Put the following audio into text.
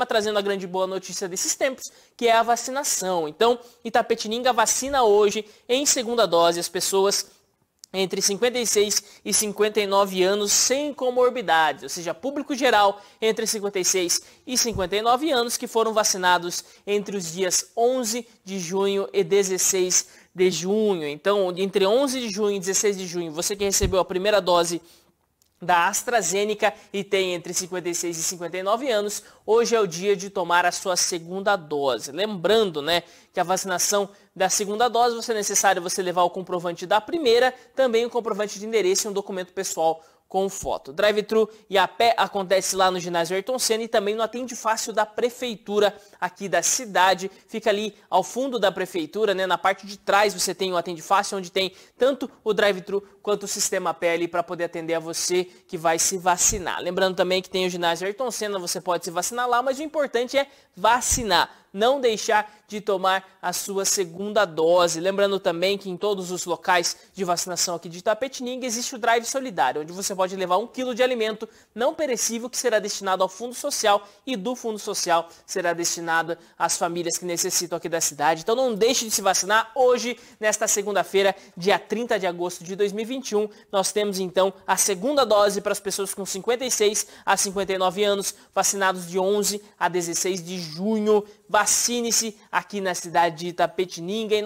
Tá trazendo a grande boa notícia desses tempos, que é a vacinação. Então, Itapetininga vacina hoje, em segunda dose, as pessoas entre 56 e 59 anos sem comorbidades, ou seja, público geral entre 56 e 59 anos que foram vacinados entre os dias 11 de junho e 16 de junho. Então, entre 11 de junho e 16 de junho, você que recebeu a primeira dose da AstraZeneca e tem entre 56 e 59 anos, hoje é o dia de tomar a sua segunda dose. Lembrando, né, que a vacinação da segunda dose, você é necessário você levar o comprovante da primeira, também o comprovante de endereço e um documento pessoal com foto. Drive-thru e a pé acontece lá no ginásio Ayrton Senna e também no Atende Fácil da Prefeitura aqui da cidade. Fica ali ao fundo da Prefeitura, né? na parte de trás você tem o Atende Fácil, onde tem tanto o drive-thru quanto o sistema pé ali para poder atender a você que vai se vacinar. Lembrando também que tem o ginásio Ayrton Senna, você pode se vacinar lá, mas o importante é vacinar não deixar de tomar a sua segunda dose. Lembrando também que em todos os locais de vacinação aqui de Tapetininga existe o Drive Solidário, onde você pode levar um quilo de alimento não perecível que será destinado ao Fundo Social e do Fundo Social será destinado às famílias que necessitam aqui da cidade. Então não deixe de se vacinar hoje, nesta segunda-feira, dia 30 de agosto de 2021. Nós temos então a segunda dose para as pessoas com 56 a 59 anos, vacinados de 11 a 16 de junho. Vai Vacine-se aqui na cidade de Itapetininga.